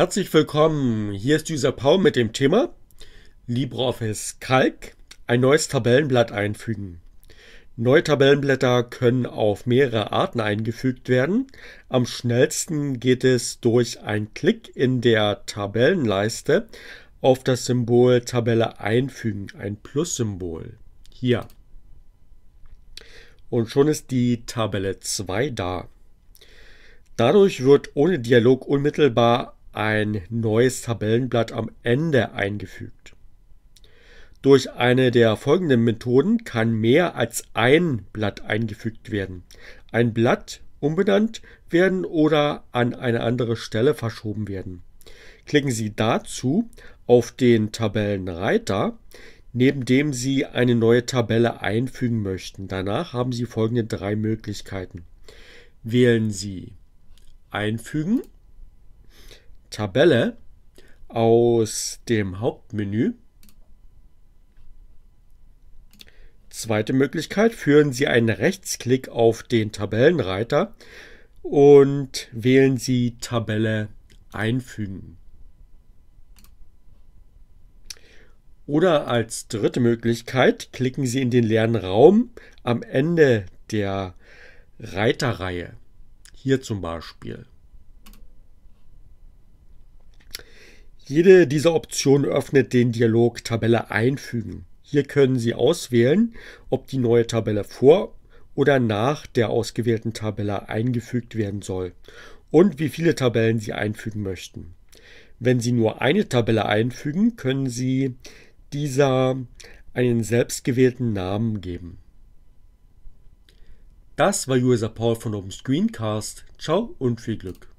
Herzlich willkommen. Hier ist dieser Paul mit dem Thema LibreOffice Calc ein neues Tabellenblatt einfügen. Neue Tabellenblätter können auf mehrere Arten eingefügt werden. Am schnellsten geht es durch einen Klick in der Tabellenleiste auf das Symbol Tabelle einfügen, ein Plus-Symbol. Hier. Und schon ist die Tabelle 2 da. Dadurch wird ohne Dialog unmittelbar ein neues Tabellenblatt am Ende eingefügt. Durch eine der folgenden Methoden kann mehr als ein Blatt eingefügt werden. Ein Blatt umbenannt werden oder an eine andere Stelle verschoben werden. Klicken Sie dazu auf den Tabellenreiter, neben dem Sie eine neue Tabelle einfügen möchten. Danach haben Sie folgende drei Möglichkeiten. Wählen Sie Einfügen Tabelle aus dem Hauptmenü. Zweite Möglichkeit, führen Sie einen Rechtsklick auf den Tabellenreiter und wählen Sie Tabelle einfügen. Oder als dritte Möglichkeit klicken Sie in den leeren Raum am Ende der Reiterreihe. Hier zum Beispiel. Jede dieser Optionen öffnet den Dialog Tabelle einfügen. Hier können Sie auswählen, ob die neue Tabelle vor oder nach der ausgewählten Tabelle eingefügt werden soll und wie viele Tabellen Sie einfügen möchten. Wenn Sie nur eine Tabelle einfügen, können Sie dieser einen selbstgewählten Namen geben. Das war User Paul von OpenScreencast. Ciao und viel Glück.